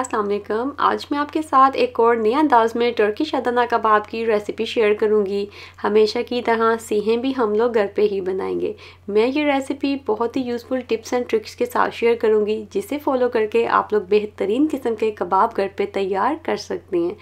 अस्सलाम वालेकुम आज मैं आपके साथ एक और नए अंदाज़ में टर्किश अदना कबाब की रेसिपी शेयर करूंगी हमेशा की तरह सीहें भी हम लोग घर पे ही बनाएंगे मैं ये रेसिपी बहुत ही यूज़फुल टिप्स एंड ट्रिक्स के साथ शेयर करूंगी जिसे फॉलो करके आप लोग बेहतरीन किस्म के कबाब घर पे तैयार कर सकते हैं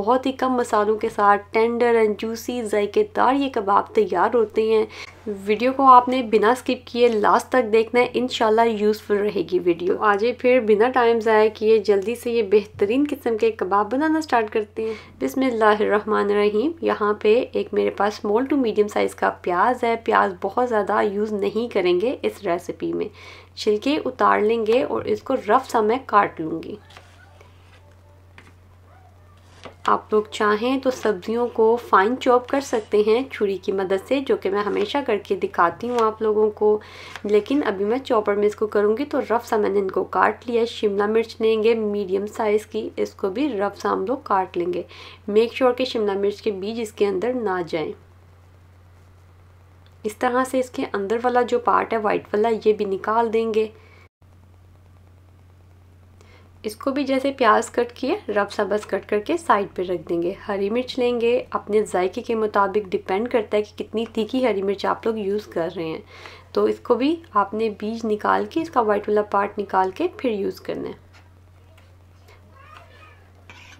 बहुत ही कम मसालों के साथ टेंडर एंड जूसी जायकेदार ये कबाब तैयार होते हैं वीडियो को आपने बिना स्किप किए लास्ट तक देखना है इनशाला यूज़फुल रहेगी वीडियो आज फिर बिना टाइम ज़ाय किए जल्दी से ये बेहतरीन किस्म के कबाब बनाना स्टार्ट करते हैं बिसमिल्लाहमान रहीम यहाँ पे एक मेरे पास स्मॉल टू मीडियम साइज़ का प्याज है प्याज बहुत ज़्यादा यूज़ नहीं करेंगे इस रेसिपी में छिलके उतार लेंगे और इसको रफ सा मैं काट लूँगी आप लोग चाहें तो सब्जियों को फाइन चॉप कर सकते हैं छुरी की मदद से जो कि मैं हमेशा करके दिखाती हूँ आप लोगों को लेकिन अभी मैं चॉपर में इसको करूँगी तो रफ सा मैंने इनको काट लिया शिमला मिर्च लेंगे मीडियम साइज़ की इसको भी रफ सा हम लोग काट लेंगे मेक श्योर के शिमला मिर्च के बीज इसके अंदर ना जाएँ इस तरह से इसके अंदर वाला जो पार्ट है वाइट वाला ये भी निकाल देंगे इसको भी जैसे प्याज कट किए रफ सा बस कट करके साइड पे रख देंगे हरी मिर्च लेंगे अपने जायके के मुताबिक डिपेंड करता है कि कितनी तीखी हरी मिर्च आप लोग यूज़ कर रहे हैं तो इसको भी आपने बीज निकाल के इसका वाइट वाला पार्ट निकाल के फिर यूज़ करना है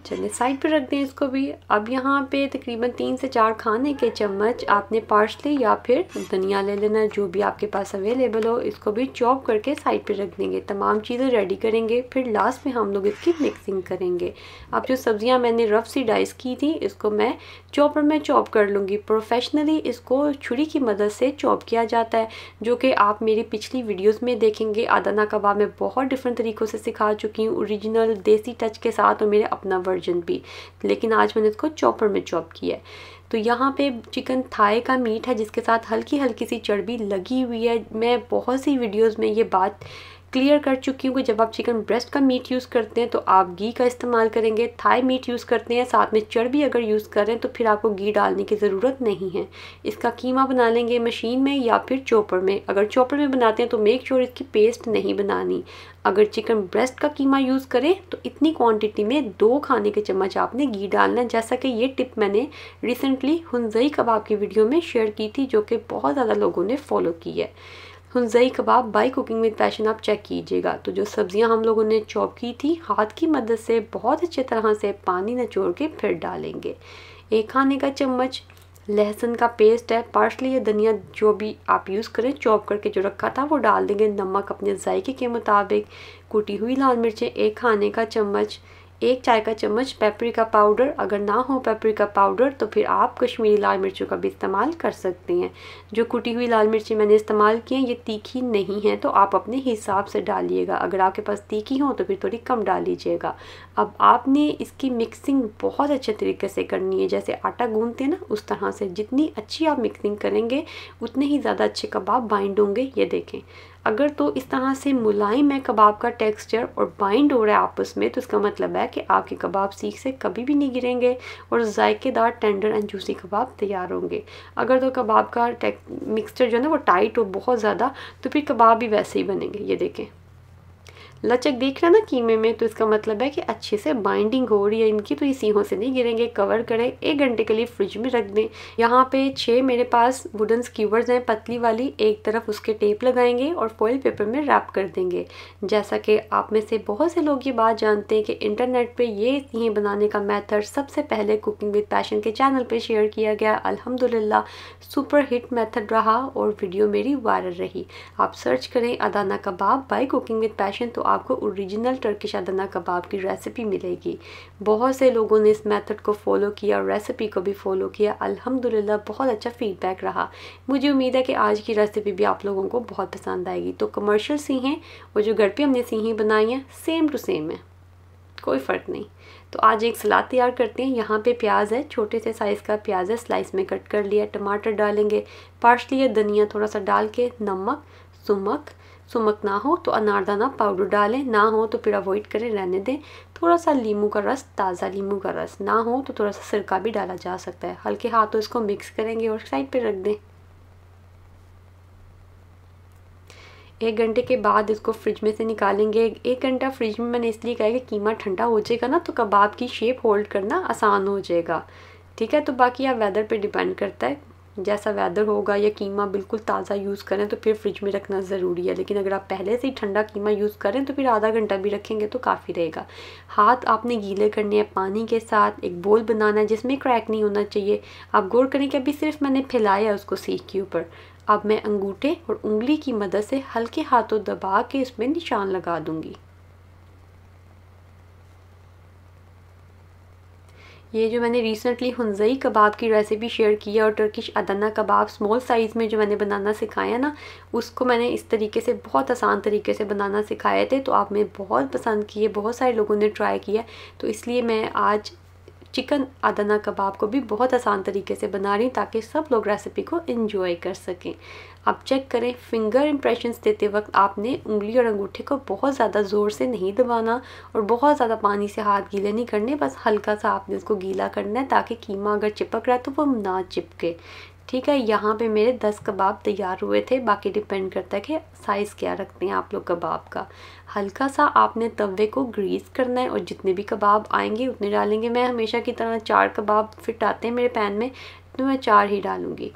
चलिए साइड पर रख दें इसको भी अब यहाँ पे तकरीबन तीन से चार खाने के चम्मच आपने पार्सले या फिर धनिया ले लेना जो भी आपके पास अवेलेबल हो इसको भी चॉप करके साइड पर रख देंगे तमाम चीज़ें रेडी करेंगे फिर लास्ट में हम लोग इसकी मिक्सिंग करेंगे अब जो सब्जियाँ मैंने रफ सी डाइस की थी इसको मैं चॉपर में चॉप कर लूँगी प्रोफेशनली इसको छुरी की मदद से चॉप किया जाता है जो कि आप मेरी पिछली वीडियोज़ में देखेंगे आदाना कबाब मैं बहुत डिफरेंट तरीक़ों से सिखा चुकी हूँ औरिजिनल देसी टच के साथ और मेरे अपना वर्ड वर्जन भी लेकिन आज मैंने इसको चॉपर में चॉप किया है तो यहाँ पे चिकन थाए का मीट है जिसके साथ हल्की हल्की सी चर्बी लगी हुई है मैं बहुत सी वीडियोस में ये बात क्लियर कर चुकी हूँ कि जब आप चिकन ब्रेस्ट का मीट यूज़ करते हैं तो आप घी का इस्तेमाल करेंगे थाई मीट यूज़ करते हैं साथ में चर्बी अगर यूज़ करें तो फिर आपको घी डालने की ज़रूरत नहीं है इसका कीमा बना लेंगे मशीन में या फिर चॉपर में अगर चॉपर में बनाते हैं तो मेक श्योर इसकी पेस्ट नहीं बनानी अगर चिकन ब्रेस्ट का कीमा यूज़ करें तो इतनी क्वांटिटी में दो खाने के चम्मच आपने घी डालना जैसा कि ये टिप मैंने रिसेंटली हुंजई कबाब की वीडियो में शेयर की थी जो कि बहुत ज़्यादा लोगों ने फॉलो की है Hunzai kebab by cooking with passion आप चेक कीजिएगा तो जो सब्ज़ियाँ हम लोगों ने चॉप की थी हाथ की मदद से बहुत अच्छे तरह से पानी निचोड़ के फिर डालेंगे एक खाने का चम्मच लहसुन का पेस्ट है पार्सली या धनिया जो भी आप यूज़ करें चॉप करके जो रखा था वो डाल देंगे नमक अपने जायके के मुताबिक कुटी हुई लाल मिर्चें एक खाने का चम्मच एक चाय का चम्मच पेपरिका पाउडर अगर ना हो पेपरिका पाउडर तो फिर आप कश्मीरी लाल मिर्चों का भी इस्तेमाल कर सकते हैं जो कुटी हुई लाल मिर्ची मैंने इस्तेमाल की हैं ये तीखी नहीं है तो आप अपने हिसाब से डालिएगा अगर आपके पास तीखी हो तो फिर थोड़ी कम डाल लीजिएगा अब आपने इसकी मिक्सिंग बहुत अच्छे तरीके से करनी है जैसे आटा गूंदते हैं ना उस तरह से जितनी अच्छी आप मिक्सिंग करेंगे उतने ही ज़्यादा अच्छे कबाब बाइंड होंगे ये देखें अगर तो इस तरह से मुलायम है कबाब का टेक्सचर और बाइंड हो रहा है आपस में तो इसका मतलब है कि आपके कबाब सीख से कभी भी नहीं गिरेंगे और जायकेदार टेंडर एंड जूसी कबाब तैयार होंगे अगर तो कबाब का मिक्सचर जो है ना वो टाइट हो बहुत ज़्यादा तो फिर कबाब भी वैसे ही बनेंगे ये देखें लचक देख रहे ना कीमे में तो इसका मतलब है कि अच्छे से बाइंडिंग हो रही है इनकी तो ये सीहों से नहीं गिरेंगे कवर करें एक घंटे के लिए फ्रिज में रख दें यहाँ पे छः मेरे पास वुडन स्क्यूवर्स हैं पतली वाली एक तरफ उसके टेप लगाएंगे और फॉइल पेपर में रैप कर देंगे जैसा कि आप में से बहुत से लोग ये बात जानते हैं कि इंटरनेट पर ये सीहें बनाने का मैथड सबसे पहले कुकिंग विद पैशन के चैनल पर शेयर किया गया अलहमदुल्ला सुपर हिट मैथड रहा और वीडियो मेरी वायरल रही आप सर्च करें Adana kebab by cooking with passion तो आपको ओरिजिनल टर्किश अदना कबाब की रेसिपी मिलेगी बहुत से लोगों ने इस मेथड को फॉलो किया और रेसिपी को भी फॉलो किया अल्हम्दुलिल्लाह बहुत अच्छा फीडबैक रहा मुझे उम्मीद है कि आज की रेसिपी भी आप लोगों को बहुत पसंद आएगी तो कमर्शियल सीहें और जो घर पर हमने सीहें बनाई हैं सेम टू सेम है कोई फ़र्क नहीं तो आज एक सलाद तैयार करते हैं यहाँ पे प्याज है छोटे से साइज़ का प्याज है स्लाइस में कट कर लिया टमाटर डालेंगे पार्सली लिया धनिया थोड़ा सा डाल के नमक सुमक सुमक ना हो तो अनारदाना पाउडर डालें ना हो तो फिर अवॉइड करें रहने दें थोड़ा सा लीमू का रस ताज़ा लीमू का रस ना हो तो थोड़ा सा सिरका भी डाला जा सकता है हल्के हाथों तो इसको मिक्स करेंगे और साइड पर रख दें एक घंटे के बाद इसको फ्रिज में से निकालेंगे एक घंटा फ्रिज में मैंने इसलिए कहा कि कीमा ठंडा हो जाएगा ना तो कबाब की शेप होल्ड करना आसान हो जाएगा ठीक है तो बाकी आप वेदर पे डिपेंड करता है जैसा वेदर होगा या कीमा बिल्कुल ताज़ा यूज़ करें तो फिर फ्रिज में रखना ज़रूरी है लेकिन अगर आप पहले से ही ठंडा कीमा यूज़ करें तो फिर आधा घंटा भी रखेंगे तो काफ़ी रहेगा हाथ आपने गीले करने हैं पानी के साथ एक बोल बनाना है जिसमें क्रैक नहीं होना चाहिए आप गौर करें कि अभी सिर्फ मैंने फैलाया उसको सीख के ऊपर अब मैं अंगूठे और उंगली की मदद से हल्के हाथों दबा के इसमें निशान लगा दूँगी ये जो मैंने रिसेंटली हंजई कबाब की रेसिपी शेयर की है और टर्किश अदना कबाब स्मॉल साइज़ में जो मैंने बनाना सिखाया ना उसको मैंने इस तरीके से बहुत आसान तरीके से बनाना सिखाए थे तो आप में बहुत पसंद किए बहुत सारे लोगों ने ट्राई किया तो इसलिए मैं आज चिकन आदाना कबाब को भी बहुत आसान तरीके से बना रही ताकि सब लोग रेसिपी को इन्जॉय कर सकें आप चेक करें फिंगर इम्प्रेशन देते वक्त आपने उंगली और अंगूठे को बहुत ज़्यादा ज़ोर से नहीं दबाना और बहुत ज़्यादा पानी से हाथ गीले नहीं करने बस हल्का सा आपने उसको गीला करना है ताकि कीमा अगर चिपक रहा है तो वो ना चिपके ठीक है यहाँ पे मेरे दस कबाब तैयार हुए थे बाकी डिपेंड करता है कि साइज़ क्या रखते हैं आप लोग कबाब का हल्का सा आपने तवे को ग्रीस करना है और जितने भी कबाब आएंगे उतने डालेंगे मैं हमेशा की तरह चार कबाब फिट आते हैं मेरे पैन में तो मैं चार ही डालूँगी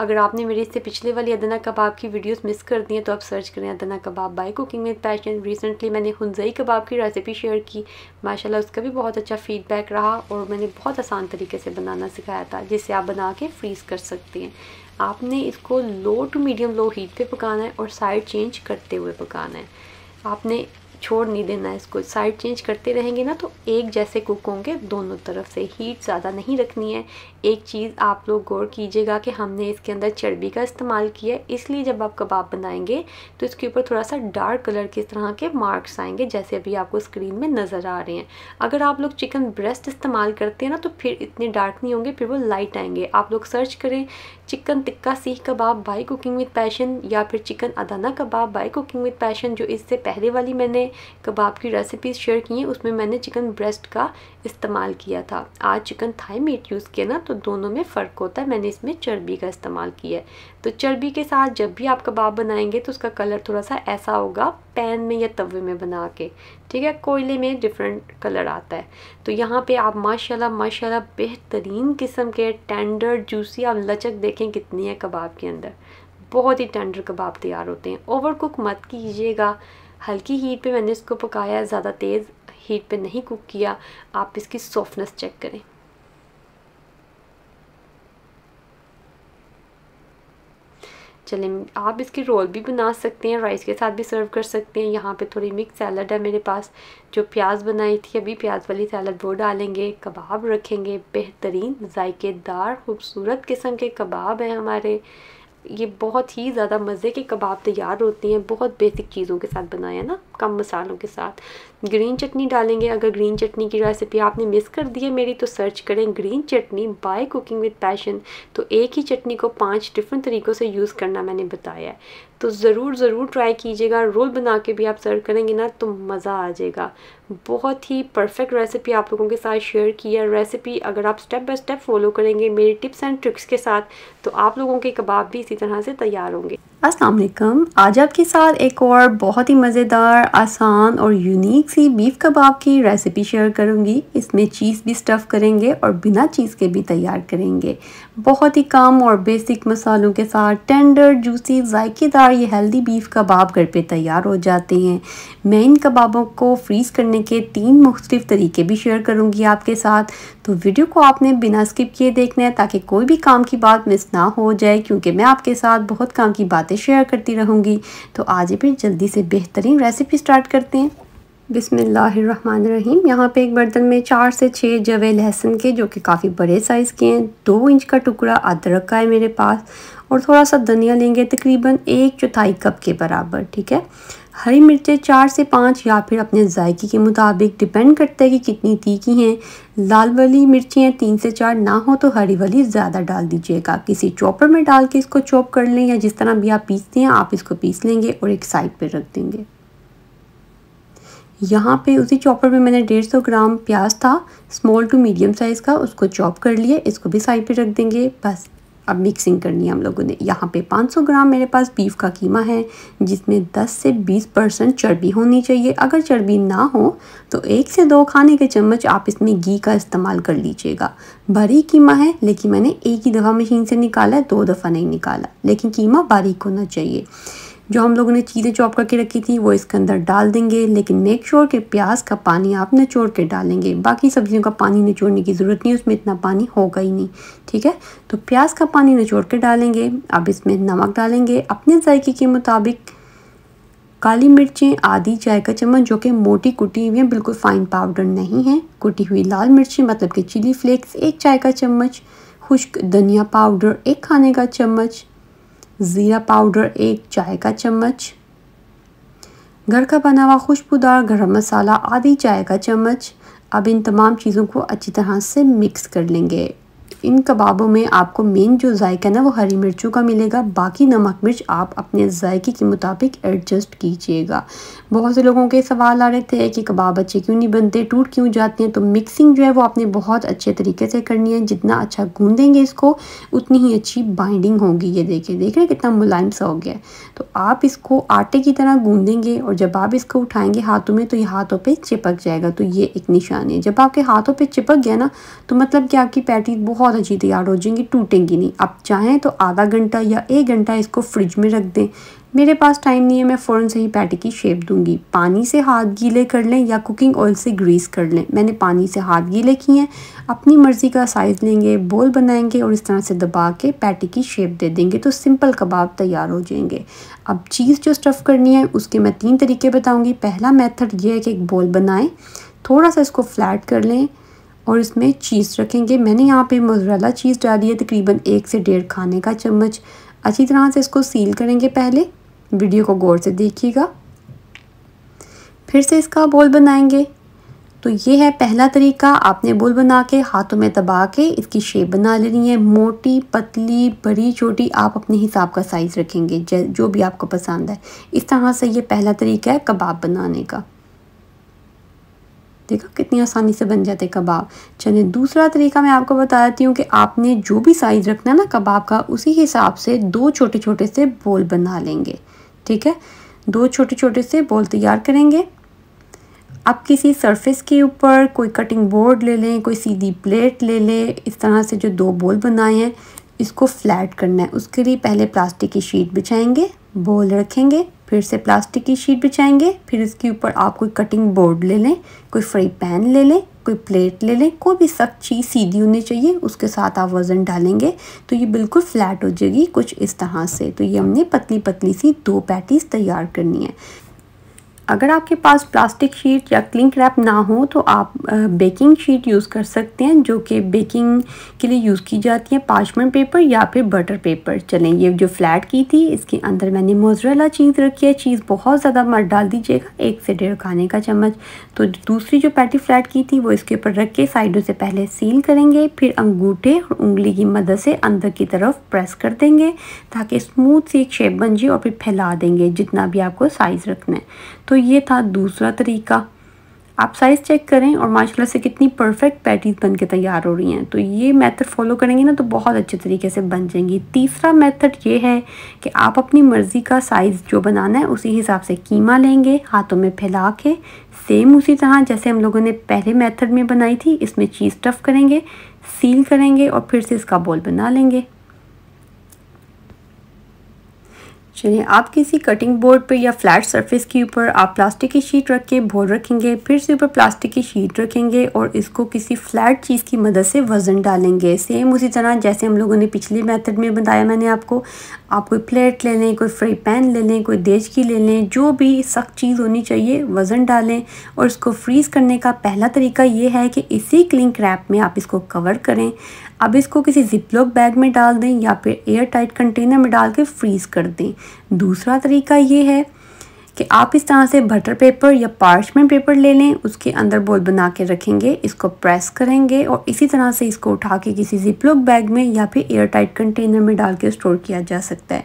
अगर आपने मेरी इससे पिछले वाली अदना कबाब की वीडियोस मिस कर दी हैं तो आप सर्च करें Adana kebab by cooking with passion recently मैंने हंजई कबाब की रेसिपी शेयर की माशाल्लाह उसका भी बहुत अच्छा फीडबैक रहा और मैंने बहुत आसान तरीके से बनाना सिखाया था जिसे आप बना के फ्रीज़ कर सकते हैं आपने इसको low to medium low heat पर पकाना है और साइड चेंज करते हुए पकाना है आपने छोड़ नहीं देना है इसको साइड चेंज करते रहेंगे ना तो एक जैसे कुक होंगे दोनों तरफ से हीट ज़्यादा नहीं रखनी है एक चीज़ आप लोग गौर कीजिएगा कि हमने इसके अंदर चर्बी का इस्तेमाल किया है इसलिए जब आप कबाब बनाएंगे तो इसके ऊपर थोड़ा सा डार्क कलर की तरह के मार्क्स आएंगे जैसे अभी आपको स्क्रीन में नज़र आ रहे हैं अगर आप लोग चिकन ब्रेस्ट इस्तेमाल करते हैं ना तो फिर इतने डार्क नहीं होंगे फिर वो लाइट आएंगे आप लोग सर्च करें chicken tikka seekh kebab by cooking with passion या फिर chicken Adana kebab by cooking with passion जो इससे पहले वाली मैंने कबाब की रेसिपीज़ शेयर की हैं उसमें मैंने चिकन ब्रेस्ट का इस्तेमाल किया था आज चिकन थाई मीट यूज़ किया ना तो दोनों में फ़र्क होता है मैंने इसमें चर्बी का इस्तेमाल किया है तो चर्बी के साथ जब भी आप कबाब बनाएंगे तो उसका कलर थोड़ा सा ऐसा होगा पैन में या तवे में बना के ठीक है कोयले में डिफरेंट कलर आता है तो यहाँ पे आप माशाल्लाह माशाल्लाह बेहतरीन किस्म के टेंडर जूसी आप लचक देखें कितनी है कबाब के अंदर बहुत ही टेंडर कबाब तैयार होते हैं ओवर कुक मत कीजिएगा हल्की हीट पे मैंने इसको पकाया ज़्यादा तेज़ हीट पे नहीं कुक किया आप इसकी सॉफ्टनेस चेक करें चलें आप इसके रोल भी बना सकते हैं राइस के साथ भी सर्व कर सकते हैं यहाँ पे थोड़ी मिक्स सैलड है मेरे पास जो प्याज बनाई थी अभी प्याज वाली सैलड वो डालेंगे कबाब रखेंगे बेहतरीन जायकेदार खूबसूरत किस्म के कबाब हैं हमारे ये बहुत ही ज़्यादा मज़े के कबाब तैयार होते हैं बहुत बेसिक चीज़ों के साथ बनाया ना कम मसालों के साथ ग्रीन चटनी डालेंगे अगर ग्रीन चटनी की रेसिपी आपने मिस कर दी है मेरी तो सर्च करें green chutney by cooking with passion तो एक ही चटनी को पांच डिफरेंट तरीक़ों से यूज़ करना मैंने बताया है तो ज़रूर ज़रूर ट्राई कीजिएगा रोल बना के भी आप सर्व करेंगे ना तो मज़ा आ जाएगा बहुत ही परफेक्ट रेसिपी आप लोगों के साथ शेयर की है रेसिपी अगर आप स्टेप बाय स्टेप फॉलो करेंगे मेरी टिप्स एंड ट्रिक्स के साथ तो आप लोगों के कबाब भी इसी तरह से तैयार होंगे अस्सलाम वालेकुम आज आपके साथ एक और बहुत ही मज़ेदार आसान और यूनिक सी बीफ कबाब की रेसिपी शेयर करूंगी इसमें चीज़ भी स्टफ़ करेंगे और बिना चीज़ के भी तैयार करेंगे बहुत ही कम और बेसिक मसालों के साथ टेंडर जूसी जायकेदार ये हेल्दी बीफ कबाब घर पे तैयार हो जाते हैं मैं इन कबाबों को फ्रीज़ करने के तीन मुख्तलिफ़ तरीके भी शेयर करूँगी आपके साथ तो वीडियो को आपने बिना स्किप किए देखना है ताकि कोई भी काम की बात मिस ना हो जाए क्योंकि मैं आपके साथ बहुत काम की बातें शेयर करती रहूँगी तो आज फिर जल्दी से बेहतरीन रेसिपी स्टार्ट करते हैं बिसमीम यहाँ पे एक बर्तन में चार से छः जवे लहसुन के जो कि काफ़ी बड़े साइज़ के हैं दो इंच का टुकड़ा अदरक का है मेरे पास और थोड़ा सा धनिया लेंगे तकरीबन एक चौथाई कप के बराबर ठीक है हरी मिर्चें चार से पाँच या फिर अपने जायके के मुताबिक डिपेंड करता है कि कितनी तीखी हैं लाल वाली मिर्चियाँ तीन से चार ना हो तो हरी वाली ज़्यादा डाल दीजिएगा किसी चॉपर में डाल के इसको चॉप कर लें या जिस तरह भी आप पीसते हैं आप इसको पीस लेंगे और एक साइड पर रख देंगे यहाँ पे उसी चॉपर में मैंने डेढ़ सौ ग्राम प्याज था स्मॉल टू मीडियम साइज़ का उसको चॉप कर लिए इसको भी साइड पे रख देंगे बस अब मिक्सिंग करनी है हम लोगों ने यहाँ पे 500 ग्राम मेरे पास बीफ का कीमा है जिसमें 10 से 20 परसेंट चर्बी होनी चाहिए अगर चर्बी ना हो तो एक से दो खाने के चम्मच आप इसमें घी का इस्तेमाल कर लीजिएगा बारीक कीमा है लेकिन मैंने एक ही दफ़ा मशीन से निकाला दो दफ़ा नहीं निकाला लेकिन कीमा बारीक होना चाहिए जो हम लोगों ने चीज़ें चॉप करके रखी थी वो इसके अंदर डाल देंगे लेकिन मेक श्योर sure कि प्याज का पानी आप निचोड़ के डालेंगे बाकी सब्जियों का पानी निचोड़ने की ज़रूरत नहीं उसमें इतना पानी होगा ही नहीं ठीक है तो प्याज का पानी निचोड़ के डालेंगे अब इसमें नमक डालेंगे अपने जायके के मुताबिक काली मिर्चें आधी चाय का चम्मच जो कि मोटी कुटी हुई हैं बिल्कुल फ़ाइन पाउडर नहीं है कुटी हुई लाल मिर्चें मतलब कि चिली फ्लेक्स एक चाय का चम्मच खुश्क धनिया पाउडर एक खाने का चम्मच ज़ीरा पाउडर एक चाय का चम्मच घर का बना हुआ खुशबूदार गरम मसाला आधी चाय का चम्मच अब इन तमाम चीज़ों को अच्छी तरह से मिक्स कर लेंगे इन कबाबों में आपको मेन जो जायका ना वो हरी मिर्चों का मिलेगा बाकी नमक मिर्च आप अपने जायके के मुताबिक एडजस्ट कीजिएगा बहुत से लोगों के सवाल आ रहे थे कि कबाब अच्छे क्यों नहीं बनते टूट क्यों जाते हैं तो मिक्सिंग जो है वो आपने बहुत अच्छे तरीके से करनी है जितना अच्छा गूंदेंगे इसको उतनी ही अच्छी बाइंडिंग होगी ये देखिए देख रहे कितना मुलायम सा हो गया तो आप इसको आटे की तरह गूंदेंगे और जब आप इसको उठाएंगे हाथों में तो ये हाथों पर चिपक जाएगा तो ये एक निशानी है जब आपके हाथों पर चिपक गया ना तो मतलब कि आपकी पैटी बहुत बहुत अच्छी तैयार हो जाएंगी टूटेंगी नहीं आप चाहें तो आधा घंटा या एक घंटा इसको फ्रिज में रख दें मेरे पास टाइम नहीं है मैं फ़ौरन से ही पैटी की शेप दूंगी पानी से हाथ गीले कर लें या कुकिंग ऑयल से ग्रीस कर लें मैंने पानी से हाथ गीले किए हैं अपनी मर्ज़ी का साइज़ लेंगे बोल बनाएंगे और इस तरह से दबा के पैटी की शेप दे देंगे तो सिंपल कबाब तैयार हो जाएंगे अब चीज़ जो स्टफ़ करनी है उसके मैं तीन तरीके बताऊँगी पहला मैथड यह है कि एक बोल बनाएँ थोड़ा सा इसको फ्लैट कर लें और इसमें चीज़ रखेंगे मैंने यहाँ पे मोजरेला चीज़ डाली है तकरीबन एक से डेढ़ खाने का चम्मच अच्छी तरह से इसको सील करेंगे पहले वीडियो को गौर से देखिएगा फिर से इसका बोल बनाएंगे तो ये है पहला तरीका आपने बोल बना के हाथों में दबा के इसकी शेप बना लेनी है मोटी पतली बड़ी छोटी आप अपने हिसाब का साइज़ रखेंगे जो भी आपको पसंद है इस तरह से ये पहला तरीका है कबाब बनाने का देखो कितनी आसानी से बन जाते कबाब चलिए दूसरा तरीका मैं आपको बता देती हूँ कि आपने जो भी साइज़ रखना है ना कबाब का उसी हिसाब से दो छोटे छोटे से बोल बना लेंगे ठीक है दो छोटे छोटे से बोल तैयार करेंगे आप किसी सरफेस के ऊपर कोई कटिंग बोर्ड ले लें कोई सीधी प्लेट ले लें इस तरह से जो दो बोल बनाए हैं इसको फ्लैट करना है उसके लिए पहले प्लास्टिक की शीट बिछाएंगे बोल रखेंगे फिर से प्लास्टिक की शीट बिछाएंगे फिर इसके ऊपर आप कोई कटिंग बोर्ड ले लें कोई फ्राई पैन ले लें कोई प्लेट ले लें कोई भी सख्त चीज़ सीधी होनी चाहिए उसके साथ आप वज़न डालेंगे तो ये बिल्कुल फ्लैट हो जाएगी कुछ इस तरह से तो ये हमने पतली पतली सी दो पैटीज़ तैयार करनी है अगर आपके पास प्लास्टिक शीट या क्लिंक रैप ना हो तो आप बेकिंग शीट यूज़ कर सकते हैं जो कि बेकिंग के लिए यूज़ की जाती है पाचमेंट पेपर या फिर बटर पेपर चलें ये जो फ्लैट की थी इसके अंदर मैंने मोजरेला चीज़ रखी है चीज़ बहुत ज़्यादा मत डाल दीजिएगा एक से डेढ़ खाने का चम्मच तो दूसरी जो पैटी फ्लैट की थी वो इसके ऊपर रख के साइडों से पहले सील करेंगे फिर अंगूठे और उंगली की मदद से अंदर की तरफ प्रेस कर देंगे ताकि स्मूथ सी एक शेप बन जाए और फिर फैला देंगे जितना भी आपको साइज़ रखना है तो ये था दूसरा तरीका आप साइज़ चेक करें और माशाल्लाह से कितनी परफेक्ट पैटीज बन के तैयार हो रही हैं तो ये मेथड फॉलो करेंगे ना तो बहुत अच्छे तरीके से बन जाएंगी तीसरा मेथड ये है कि आप अपनी मर्ज़ी का साइज़ जो बनाना है उसी हिसाब से कीमा लेंगे हाथों में फैला के सेम उसी तरह जैसे हम लोगों ने पहले मेथड में बनाई थी इसमें चीज़ टफ करेंगे सील करेंगे और फिर से इसका बॉल बना लेंगे चलिए आप किसी कटिंग बोर्ड पर या फ्लैट सरफेस के ऊपर आप प्लास्टिक की शीट रख के बोर्ड रखेंगे फिर से ऊपर प्लास्टिक की शीट रखेंगे और इसको किसी फ्लैट चीज़ की मदद से वज़न डालेंगे सेम उसी तरह जैसे हम लोगों ने पिछले मेथड में बताया मैंने आपको आप कोई प्लेट ले लें कोई फ्राई पैन ले लें कोई की ले लें जो भी सख्त चीज़ होनी चाहिए वज़न डालें और इसको फ्रीज़ करने का पहला तरीका ये है कि इसी क्लिंक रैप में आप इसको कवर करें अब इसको किसी जिपलॉक बैग में डाल दें या फिर एयर टाइट कंटेनर में डाल के फ्रीज़ कर दें दूसरा तरीका ये है कि आप इस तरह से बटर पेपर या पार्चमेंट पेपर ले लें उसके अंदर बोल बना के रखेंगे इसको प्रेस करेंगे और इसी तरह से इसको उठा के किसी जिपलॉक बैग में या फिर एयर टाइट कंटेनर में डाल के स्टोर किया जा सकता है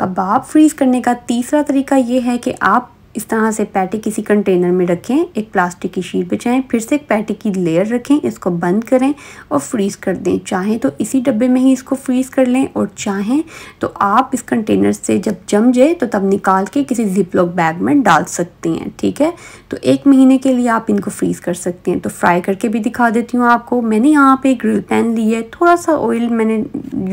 कबाब फ्रीज़ करने का तीसरा तरीका ये है कि आप इस तरह से पैटी किसी कंटेनर में रखें एक प्लास्टिक की शीट बिछाएं फिर से एक पैटी की लेयर रखें इसको बंद करें और फ्रीज़ कर दें चाहें तो इसी डब्बे में ही इसको फ्रीज़ कर लें और चाहें तो आप इस कंटेनर से जब जम जाए तो तब निकाल के किसी जिपलॉक बैग में डाल सकते हैं ठीक है तो एक महीने के लिए आप इनको फ्रीज़ कर सकते हैं तो फ्राई करके भी दिखा देती हूँ आपको मैंने यहाँ पर ग्रिल पैन ली है थोड़ा सा ऑयल मैंने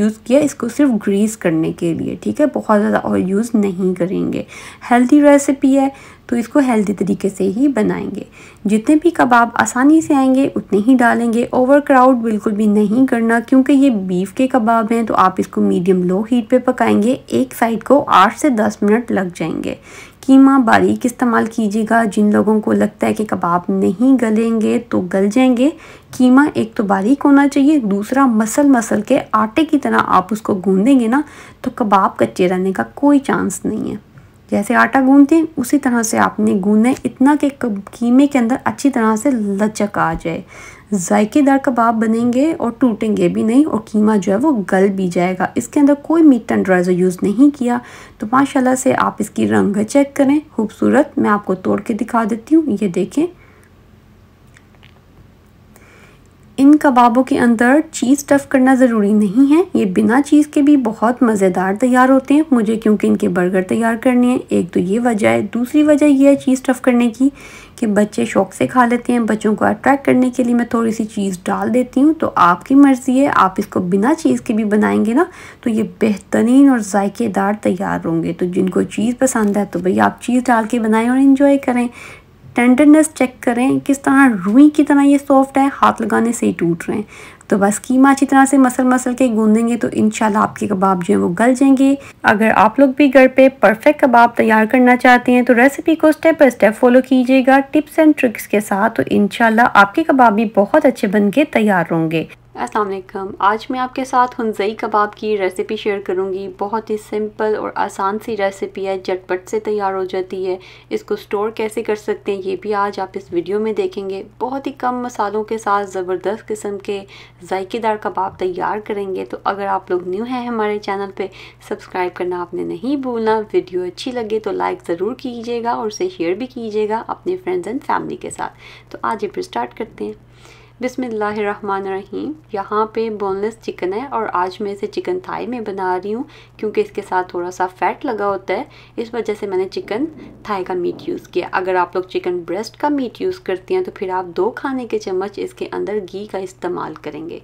यूज़ किया इसको सिर्फ ग्रीस करने के लिए ठीक है बहुत ज़्यादा ऑयल यूज़ नहीं करेंगे हेल्दी रेसिपी है तो इसको हेल्दी तरीके से ही बनाएंगे जितने भी कबाब आसानी से आएंगे उतने ही डालेंगे ओवर क्राउड बिल्कुल भी नहीं करना क्योंकि ये बीफ के कबाब हैं तो आप इसको मीडियम लो हीट पे पकाएंगे एक साइड को आठ से दस मिनट लग जाएंगे कीमा बारीक इस्तेमाल कीजिएगा जिन लोगों को लगता है कि कबाब नहीं गलेंगे तो गल जाएंगे कीमा एक तो बारीक होना चाहिए दूसरा मसल मसल के आटे की तरह आप उसको गूंदेंगे ना तो कबाब कच्चे रहने का कोई चांस नहीं है जैसे आटा गूंदते हैं उसी तरह से आपने गूंदना है इतना कि कीमे के अंदर अच्छी तरह से लचक आ जाए जायकेदार कबाब बनेंगे और टूटेंगे भी नहीं और कीमा जो है वो गल भी जाएगा इसके अंदर कोई मीट टेंडराइजर यूज़ नहीं किया तो माशाल्लाह से आप इसकी रंग चेक करें खूबसूरत मैं आपको तोड़ के दिखा देती हूँ ये देखें इन कबाबों के अंदर चीज़ स्टफ़ करना ज़रूरी नहीं है ये बिना चीज़ के भी बहुत मज़ेदार तैयार होते हैं मुझे क्योंकि इनके बर्गर तैयार करने हैं एक तो ये वजह है दूसरी वजह यह है चीज़ स्टफ़ करने की कि बच्चे शौक से खा लेते हैं बच्चों को अट्रैक्ट करने के लिए मैं थोड़ी सी चीज़ डाल देती हूँ तो आपकी मर्ज़ी है आप इसको बिना चीज़ के भी बनाएंगे ना तो ये बेहतरीन और ऐकेदार तैयार होंगे तो जिनको चीज़ पसंद है तो भाई आप चीज़ डाल के बनाएं और इन्जॉय करें टेंडरनेस चेक करें किस तरह रुई की तरह ये सॉफ्ट है हाथ लगाने से ही टूट रहे हैं तो बस कीमा अच्छी तरह से मसल मसल के गूंदेंगे तो इनशाला आपके कबाब जो है वो गल जाएंगे अगर आप लोग भी घर पे परफेक्ट कबाब तैयार करना चाहते हैं तो रेसिपी को स्टेप बाई स्टेप फॉलो कीजिएगा टिप्स एंड ट्रिक्स के साथ तो इनशाला आपके कबाब भी बहुत अच्छे बन के तैयार होंगे असलम आज मैं आपके साथ हंजई कबाब की रेसिपी शेयर करूंगी बहुत ही सिंपल और आसान सी रेसिपी है झटपट से तैयार हो जाती है इसको स्टोर कैसे कर सकते हैं ये भी आज आप इस वीडियो में देखेंगे बहुत ही कम मसालों के साथ ज़बरदस्त किस्म के जायकेदार कबाब तैयार करेंगे तो अगर आप लोग न्यू हैं हमारे चैनल पर सब्सक्राइब करना आपने नहीं भूलना वीडियो अच्छी लगे तो लाइक ज़रूर कीजिएगा और उसे शेयर भी कीजिएगा अपने फ्रेंड्स एंड फैमिली के साथ तो आज ये फिर स्टार्ट करते हैं बिसमीम यहाँ पे बोनलेस चिकन है और आज मैं इसे चिकन थाई में बना रही हूँ क्योंकि इसके साथ थोड़ा सा फैट लगा होता है इस वजह से मैंने चिकन थाई का मीट यूज़ किया अगर आप लोग चिकन ब्रेस्ट का मीट यूज़ करती हैं तो फिर आप दो खाने के चम्मच इसके अंदर घी का इस्तेमाल करेंगे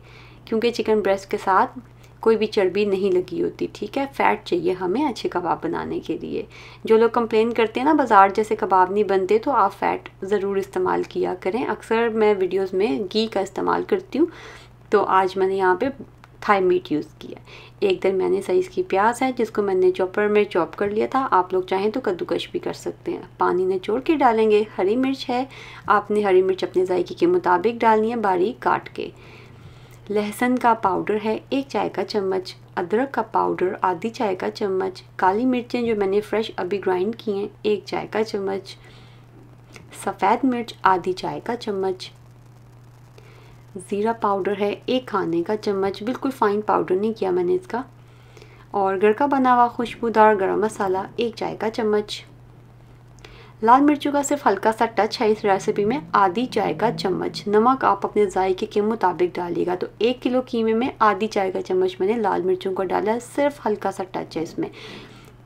क्योंकि चिकन ब्रेस्ट के साथ कोई भी चर्बी नहीं लगी होती ठीक है फ़ैट चाहिए हमें अच्छे कबाब बनाने के लिए जो लोग कंप्लेन करते हैं ना बाज़ार जैसे कबाब नहीं बनते तो आप फ़ैट ज़रूर इस्तेमाल किया करें अक्सर मैं वीडियोस में घी का इस्तेमाल करती हूँ तो आज मैंने यहाँ पे थाई मीट यूज़ किया एक दिन मैंने सही की प्याज है जिसको मैंने चॉपर में चॉप कर लिया था आप लोग चाहें तो कद्दूकश भी कर सकते हैं पानी निचोड़ के डालेंगे हरी मिर्च है आपने हरी मिर्च अपने जायके के मुताबिक डालनी है बारीक काट के लहसुन का पाउडर है एक चाय का चम्मच अदरक का पाउडर आधी चाय का चम्मच काली मिर्चें जो मैंने फ्रेश अभी ग्राइंड की हैं एक चाय का चम्मच सफ़ेद मिर्च आधी चाय का चम्मच ज़ीरा पाउडर है एक खाने का चम्मच बिल्कुल फ़ाइन पाउडर नहीं किया मैंने इसका और घर का बना हुआ खुशबूदार गरम मसाला एक चाय का चम्मच लाल मिर्चों का सिर्फ हल्का सा टच है इस रेसिपी में आधी चाय का चम्मच नमक आप अपने जायके के मुताबिक डालिएगा तो एक किलो कीमे में आधी चाय का चम्मच मैंने लाल मिर्चों को डाला है सिर्फ हल्का सा टच है इसमें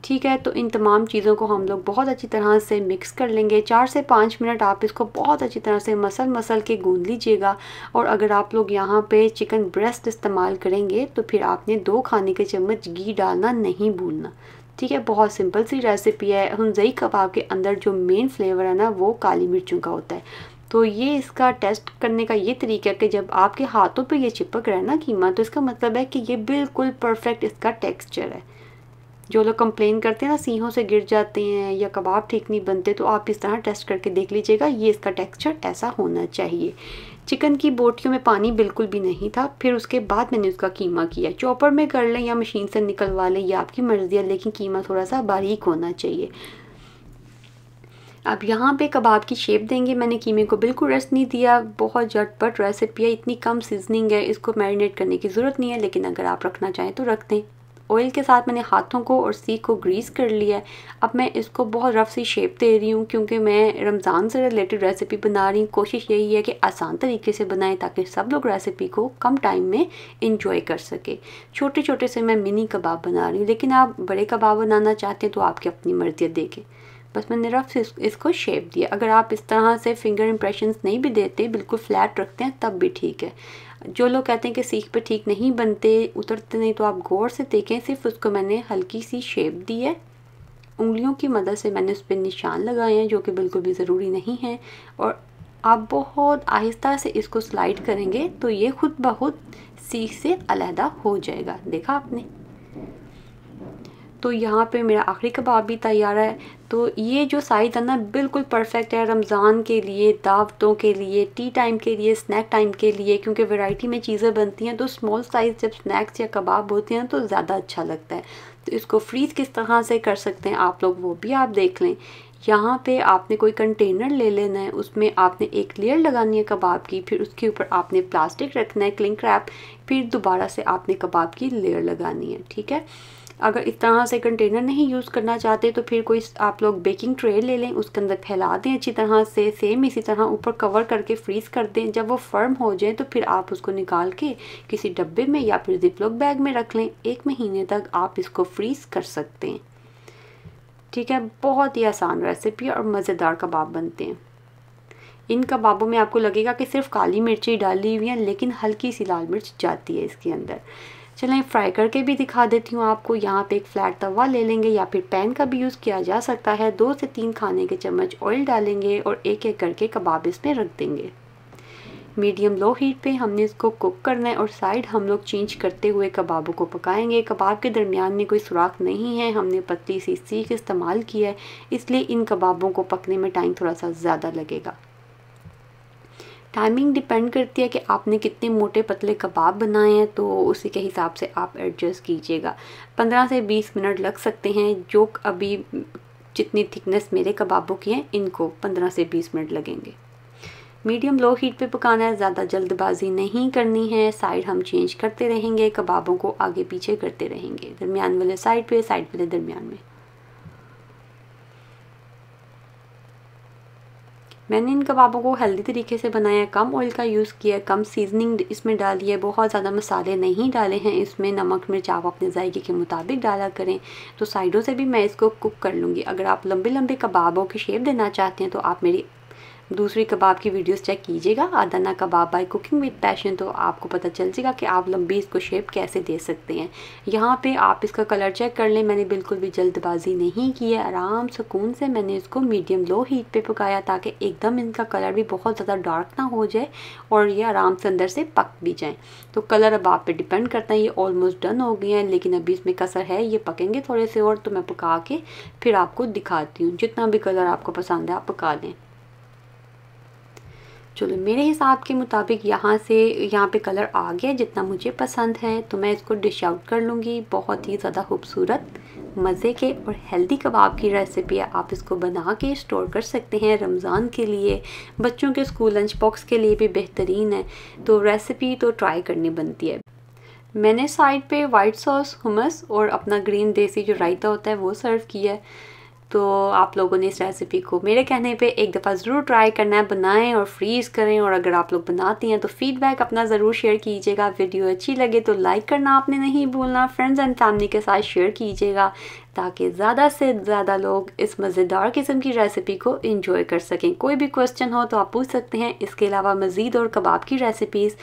ठीक है तो इन तमाम चीज़ों को हम लोग बहुत अच्छी तरह से मिक्स कर लेंगे चार से पाँच मिनट आप इसको बहुत अच्छी तरह से मसल मसल के गूंद लीजिएगा और अगर आप लोग यहाँ पे चिकन ब्रेस्ट इस्तेमाल करेंगे तो फिर आपने दो खाने के चम्मच घी डालना नहीं भूलना ठीक है बहुत सिंपल सी रेसिपी है हंजई कबाब के अंदर जो मेन फ्लेवर है ना वो काली मिर्चों का होता है तो ये इसका टेस्ट करने का ये तरीका है कि जब आपके हाथों पे ये चिपक रहा है ना कीमा तो इसका मतलब है कि ये बिल्कुल परफेक्ट इसका टेक्सचर है जो लोग कंप्लेन करते हैं ना सीहों से गिर जाते हैं या कबाब ठीक नहीं बनते तो आप इस तरह टेस्ट करके देख लीजिएगा ये इसका टेक्सचर ऐसा होना चाहिए चिकन की बोटियों में पानी बिल्कुल भी नहीं था फिर उसके बाद मैंने उसका कीमा किया चॉपर में कर लें या मशीन से निकलवा लें या आपकी मर्ज़ी है लेकिन कीमा थोड़ा सा बारीक होना चाहिए अब यहाँ पे कबाब की शेप देंगे मैंने कीमे को बिल्कुल रेस्ट नहीं दिया बहुत झटपट रेसिपी है इतनी कम सीजनिंग है इसको मैरिनेट करने की ज़रूरत नहीं है लेकिन अगर आप रखना चाहें तो रख दें ऑयल के साथ मैंने हाथों को और सीख को ग्रीस कर लिया है अब मैं इसको बहुत रफ सी शेप दे रही हूँ क्योंकि मैं रमज़ान से रिलेटेड रेसिपी बना रही हूँ कोशिश यही है कि आसान तरीके से बनाएं ताकि सब लोग रेसिपी को कम टाइम में इंजॉय कर सके छोटे छोटे से मैं मिनी कबाब बना रही हूँ लेकिन आप बड़े कबाब बनाना चाहते हैं तो आपकी अपनी मर्जी देखें बस मैंने रफ से इसको शेप दिया अगर आप इस तरह से फिंगर इम्प्रेशंस नहीं भी देते बिल्कुल फ्लैट रखते हैं तब भी ठीक है जो लोग कहते हैं कि सीख पे ठीक नहीं बनते उतरते नहीं तो आप गौर से देखें सिर्फ उसको मैंने हल्की सी शेप दी है उंगलियों की मदद से मैंने उस पर निशान लगाए हैं जो कि बिल्कुल भी ज़रूरी नहीं है और आप बहुत आहिस्ता से इसको स्लाइड करेंगे तो ये खुद ब खुद सीख से अलहदा हो जाएगा देखा आपने तो यहाँ पे मेरा आखिरी कबाब भी तैयार है तो ये जो साइज़ है ना बिल्कुल परफेक्ट है रमज़ान के लिए दावतों के लिए टी टाइम के लिए स्नैक टाइम के लिए क्योंकि वैरायटी में चीज़ें बनती हैं तो स्मॉल साइज़ जब स्नैक्स या कबाब होते हैं तो ज़्यादा अच्छा लगता है तो इसको फ्रीज़ किस तरह से कर सकते हैं आप लोग वो भी आप देख लें यहाँ पे आपने कोई कंटेनर ले लेना है उसमें आपने एक लेयर लगानी है कबाब की फिर उसके ऊपर आपने प्लास्टिक रखना है क्लिंग रैप फिर दोबारा से आपने कबाब की लेयर लगानी है ठीक है अगर इस तरह से कंटेनर नहीं यूज़ करना चाहते तो फिर कोई आप लोग बेकिंग ट्रे ले लें उसके अंदर फैला दें अच्छी तरह से सेम इसी तरह ऊपर कवर करके फ्रीज़ कर दें जब वो फर्म हो जाए तो फिर आप उसको निकाल के किसी डब्बे में या फिर जिपलॉक बैग में रख लें एक महीने तक आप इसको फ्रीज़ कर सकते हैं ठीक है बहुत ही आसान रेसिपी और मज़ेदार कबाब बनते हैं इन कबाबों में आपको लगेगा कि सिर्फ काली मिर्ची डाली हुई हैं लेकिन हल्की सी लाल मिर्च जाती है इसके अंदर चलें फ्राई करके भी दिखा देती हूँ आपको यहाँ पे एक फ्लैट तवा ले लेंगे या फिर पैन का भी यूज़ किया जा सकता है दो से तीन खाने के चम्मच ऑयल डालेंगे और एक एक करके कबाब इसमें रख देंगे मीडियम लो हीट पे हमने इसको कुक करना है और साइड हम लोग चेंज करते हुए कबाबों को पकाएंगे कबाब के दरमियान में कोई सुराख नहीं है हमने पतली सी सीख इस्तेमाल की है इसलिए इन कबाबों को पकने में टाइम थोड़ा सा ज़्यादा लगेगा टाइमिंग डिपेंड करती है कि आपने कितने मोटे पतले कबाब बनाए हैं तो उसी के हिसाब से आप एडजस्ट कीजिएगा 15 से 20 मिनट लग सकते हैं जो अभी जितनी थिकनेस मेरे कबाबों की है इनको 15 से 20 मिनट लगेंगे मीडियम लो हीट पे पकाना है ज़्यादा जल्दबाजी नहीं करनी है साइड हम चेंज करते रहेंगे कबाबों को आगे पीछे करते रहेंगे दरमियान वाले साइड पे साइड वाले दरमियान में मैंने इन कबाबों को हेल्दी तरीके से बनाया कम ऑयल का यूज़ किया कम सीजनिंग इसमें डाली है बहुत ज़्यादा मसाले नहीं डाले हैं इसमें नमक मिर्च आप अपने जायके के मुताबिक डाला करें तो साइडों से भी मैं इसको कुक कर लूँगी अगर आप लंबे लंबे कबाबों की शेप देना चाहते हैं तो आप मेरी दूसरी कबाब की वीडियोस चेक कीजिएगा Adana kebab by cooking with passion तो आपको पता चल जाएगा कि आप लंबी इसको शेप कैसे दे सकते हैं यहाँ पे आप इसका कलर चेक कर लें मैंने बिल्कुल भी जल्दबाजी नहीं की है आराम सुकून से मैंने इसको मीडियम लो हीट पे पकाया ताकि एकदम इनका कलर भी बहुत ज़्यादा डार्क ना हो जाए और ये आराम से अंदर से पक भी जाए तो कलर अब आप पर डिपेंड करता है ये ऑलमोस्ट डन हो गए हैं लेकिन अभी इसमें कसर है ये पकेंगे थोड़े से और तो मैं पका के फिर आपको दिखाती हूँ जितना भी कलर आपको पसंद है आप पका लें चलो मेरे हिसाब के मुताबिक यहाँ से यहाँ पे कलर आ गया जितना मुझे पसंद है तो मैं इसको डिश आउट कर लूँगी बहुत ही ज़्यादा खूबसूरत मज़े के और हेल्दी कबाब की रेसिपी है आप इसको बना के स्टोर कर सकते हैं रमज़ान के लिए बच्चों के स्कूल लंच बॉक्स के लिए भी बेहतरीन है तो रेसिपी तो ट्राई करनी बनती है मैंने साइड पे वाइट सॉस हुमस और अपना ग्रीन देसी जो रायता होता है वो सर्व किया है तो आप लोगों ने इस रेसिपी को मेरे कहने पे एक दफ़ा ज़रूर ट्राई करना है बनाएं और फ्रीज़ करें और अगर आप लोग बनाती हैं तो फीडबैक अपना ज़रूर शेयर कीजिएगा वीडियो अच्छी लगे तो लाइक करना आपने नहीं भूलना फ्रेंड्स एंड फैमिली के साथ शेयर कीजिएगा ताकि ज़्यादा से ज़्यादा लोग इस मज़ेदार किस्म की रेसिपी को इंजॉय कर सकें कोई भी क्वेश्चन हो तो आप पूछ सकते हैं इसके अलावा मज़ीद और कबाब की रेसिपीज़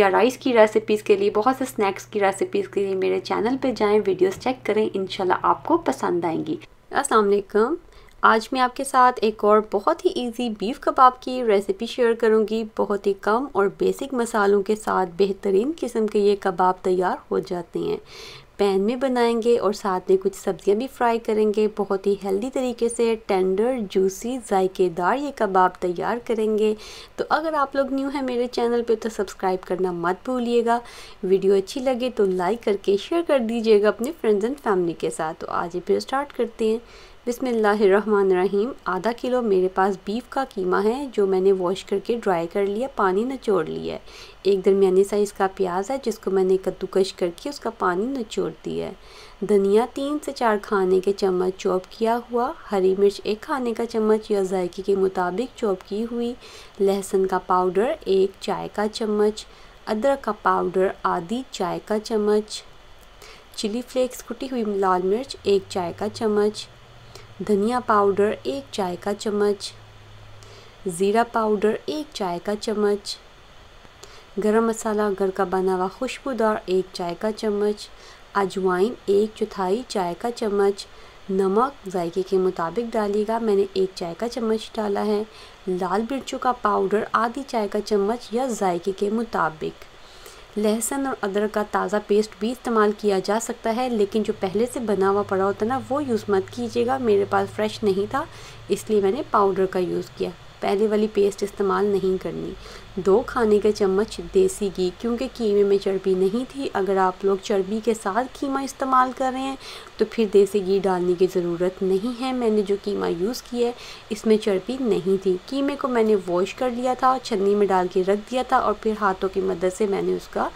या राइस की रेसिपीज़ के लिए बहुत से स्नैक्स की रेसिपीज़ के लिए मेरे चैनल पर जाएँ वीडियोज़ चेक करें इन आपको पसंद आएंगी अस्सलाम वालेकुम आज मैं आपके साथ एक और बहुत ही इजी बीफ कबाब की रेसिपी शेयर करूंगी बहुत ही कम और बेसिक मसालों के साथ बेहतरीन किस्म के ये कबाब तैयार हो जाते हैं पैन में बनाएंगे और साथ में कुछ सब्जियां भी फ्राई करेंगे बहुत ही हेल्दी तरीके से टेंडर जूसी जायकेदार ये कबाब तैयार करेंगे तो अगर आप लोग न्यू हैं मेरे चैनल पे तो सब्सक्राइब करना मत भूलिएगा वीडियो अच्छी लगे तो लाइक करके शेयर कर दीजिएगा अपने फ्रेंड्स एंड फैमिली के साथ तो आज ये फिर स्टार्ट करते हैं बिसमीम आधा किलो मेरे पास बीफ का कीमा है जो मैंने वॉश करके ड्राई कर लिया पानी नचोड़ लिया है एक दरमिया साइज़ का प्याज है जिसको मैंने कद्दूकश करके उसका पानी नचोड़ दिया है धनिया तीन से चार खाने के चम्मच चॉप किया हुआ हरी मिर्च एक खाने का चम्मच या जायके के मुताबिक चॉप की हुई लहसुन का पाउडर एक चाय का चम्मच अदरक का पाउडर आधी चाय का चम्मच चिली फ्लेक्स कुटी हुई लाल मिर्च एक चाय का चम्मच धनिया पाउडर एक चाय का चम्मच ज़ीरा पाउडर एक चाय का चम्मच गरम मसाला घर का बना हुआ खुशबूदार एक चाय का चम्मच अजवाइन एक चौथाई चाय का चम्मच नमक जायके के मुताबिक डालिएगा मैंने एक चाय का चम्मच डाला है लाल मिर्चों का पाउडर आधी चाय का चम्मच या जायके के मुताबिक लहसुन और अदरक का ताज़ा पेस्ट भी इस्तेमाल किया जा सकता है लेकिन जो पहले से बना हुआ पड़ा होता ना वो यूज़ मत कीजिएगा मेरे पास फ्रेश नहीं था इसलिए मैंने पाउडर का यूज़ किया पहले वाली पेस्ट इस्तेमाल नहीं करनी दो खाने के चम्मच देसी घी क्योंकि कीमे में चर्बी नहीं थी अगर आप लोग चर्बी के साथ कीमा इस्तेमाल कर रहे हैं तो फिर देसी घी डालने की ज़रूरत नहीं है मैंने जो कीमा यूज़ किया है इसमें चर्बी नहीं थी कीमे को मैंने वॉश कर लिया था छन्नी में डाल के रख दिया था और फिर हाथों की मदद से मैंने उसका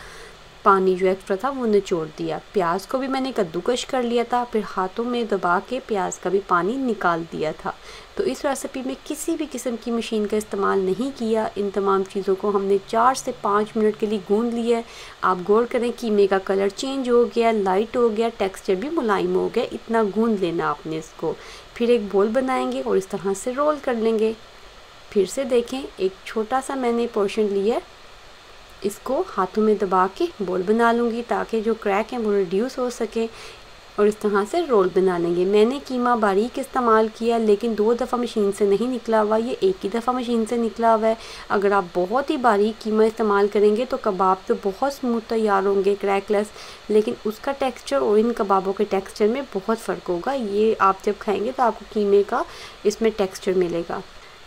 पानी जो एक्स्ट्रा था वो निचोड़ दिया प्याज को भी मैंने कद्दूकश कर लिया था फिर हाथों में दबा के प्याज का भी पानी निकाल दिया था तो इस रेसिपी में किसी भी किस्म की मशीन का इस्तेमाल नहीं किया इन तमाम चीज़ों को हमने चार से पाँच मिनट के लिए गूंद लिया है आप गौर करें कीमे का कलर चेंज हो गया लाइट हो गया टेक्स्चर भी मुलायम हो गया इतना गूंद लेना आपने इसको फिर एक बोल बनाएंगे और इस तरह से रोल कर लेंगे फिर से देखें एक छोटा सा मैंने पोर्शन लिया इसको हाथों में दबा के बॉल बना लूँगी ताकि जो क्रैक हैं वो रिड्यूस हो सके और इस तरह से रोल बना लेंगे मैंने कीमा बारीक इस्तेमाल किया लेकिन दो दफ़ा मशीन से नहीं निकला हुआ ये एक ही दफ़ा मशीन से निकला हुआ है अगर आप बहुत ही बारीक कीमा इस्तेमाल करेंगे तो कबाब तो बहुत स्मूथ तैयार होंगे क्रैकलेस लेकिन उसका टेक्सचर और इन कबाबों के टेक्सचर में बहुत फ़र्क होगा ये आप जब खाएँगे तो आपको कीमे का इसमें टेक्स्चर मिलेगा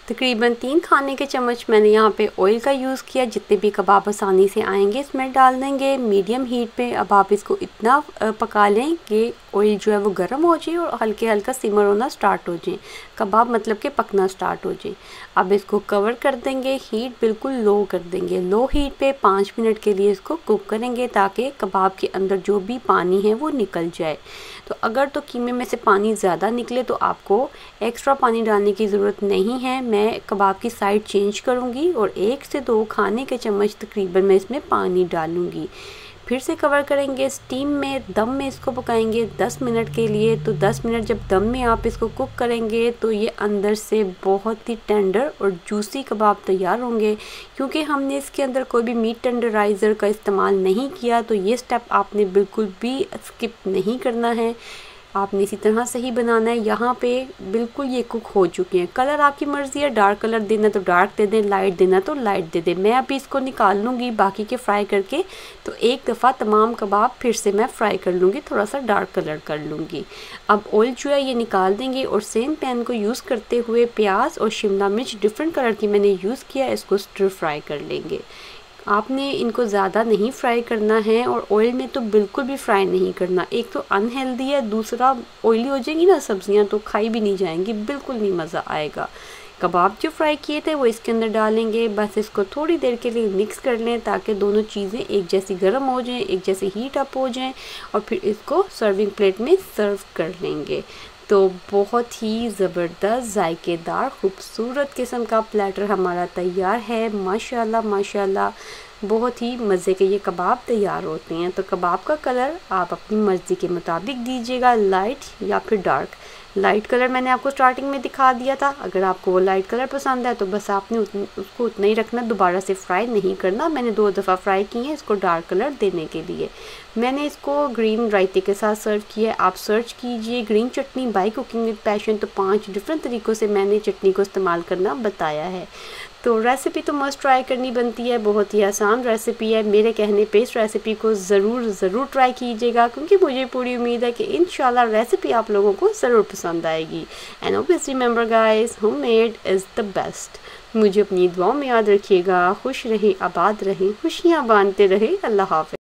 तकरीबन तीन खाने के चम्मच मैंने यहाँ पे ऑयल का यूज़ किया जितने भी कबाब आसानी से आएंगे इसमें डाल देंगे मीडियम हीट पे अब आप इसको इतना पका लें कि ऑयल जो है वो गर्म हो जाए और हल्के हल्का सिमर होना स्टार्ट हो जाए कबाब मतलब के पकना स्टार्ट हो जाए अब इसको कवर कर देंगे हीट बिल्कुल लो कर देंगे लो हीट पर पाँच मिनट के लिए इसको कुक करेंगे ताकि कबाब के अंदर जो भी पानी है वो निकल जाए तो अगर तो कीमे में से पानी ज़्यादा निकले तो आपको एक्स्ट्रा पानी डालने की ज़रूरत नहीं है मैं कबाब की साइड चेंज करूँगी और एक से दो खाने के चम्मच तकरीबन मैं इसमें पानी डालूँगी फिर से कवर करेंगे स्टीम में दम में इसको पकाएंगे 10 मिनट के लिए तो 10 मिनट जब दम में आप इसको कुक करेंगे तो ये अंदर से बहुत ही टेंडर और जूसी कबाब तैयार होंगे क्योंकि हमने इसके अंदर कोई भी मीट टेंडराइज़र का इस्तेमाल नहीं किया तो ये स्टेप आपने बिल्कुल भी स्किप नहीं करना है आपने इसी तरह से ही बनाना है यहाँ पे बिल्कुल ये कुक हो चुके हैं कलर आपकी मर्ज़ी है डार्क कलर देना तो डार्क दे दें लाइट देना तो लाइट दे दें मैं अभी इसको निकाल लूँगी बाकी के फ्राई करके तो एक दफ़ा तमाम कबाब फिर से मैं फ्राई कर लूँगी थोड़ा सा डार्क कलर कर लूँगी अब ऑयल जो है ये निकाल देंगे और सेम पैन को यूज़ करते हुए प्याज और शिमला मिर्च डिफरेंट कलर की मैंने यूज़ किया इसको स्टर फ्राई कर लेंगे आपने इनको ज़्यादा नहीं फ्राई करना है और ऑयल में तो बिल्कुल भी फ्राई नहीं करना एक तो अनहेल्दी है दूसरा ऑयली हो जाएंगी ना सब्ज़ियाँ तो खाई भी नहीं जाएंगी बिल्कुल नहीं मज़ा आएगा कबाब जो फ्राई किए थे वो इसके अंदर डालेंगे बस इसको थोड़ी देर के लिए मिक्स कर लें ताकि दोनों चीज़ें एक जैसी गर्म हो जाएं एक जैसे हीट अप हो जाएं और फिर इसको सर्विंग प्लेट में सर्व कर लेंगे तो बहुत ही ज़बरदस्त जायकेदार ख़ूबसूरत किस्म का प्लेटर हमारा तैयार है माशाल्लाह माशाल्लाह बहुत ही मज़े के ये कबाब तैयार होते हैं तो कबाब का कलर आप अपनी मर्ज़ी के मुताबिक दीजिएगा लाइट या फिर डार्क लाइट कलर मैंने आपको स्टार्टिंग में दिखा दिया था अगर आपको वो लाइट कलर पसंद है तो बस आपने उतन, उसको उतना ही रखना दोबारा से फ्राई नहीं करना मैंने दो दफ़ा फ्राई की है इसको डार्क कलर देने के लिए मैंने इसको ग्रीन रायते के साथ सर्व किया है आप सर्च कीजिए green chutney by cooking with passion तो पाँच डिफरेंट तरीक़ों से मैंने चटनी को इस्तेमाल करना बताया है तो रेसिपी तो मस्ट ट्राई करनी बनती है बहुत ही आसान रेसिपी है मेरे कहने पे इस रेसिपी को ज़रूर ज़रूर ट्राई कीजिएगा क्योंकि मुझे पूरी उम्मीद है कि इन रेसिपी आप लोगों को ज़रूर पसंद आएगी and obvious remember guys homemade is the best मुझे अपनी दुआओं में याद रखिएगा खुश रहें आबाद रहें खुशियाँ बांधते रहें अल्लाह हाफ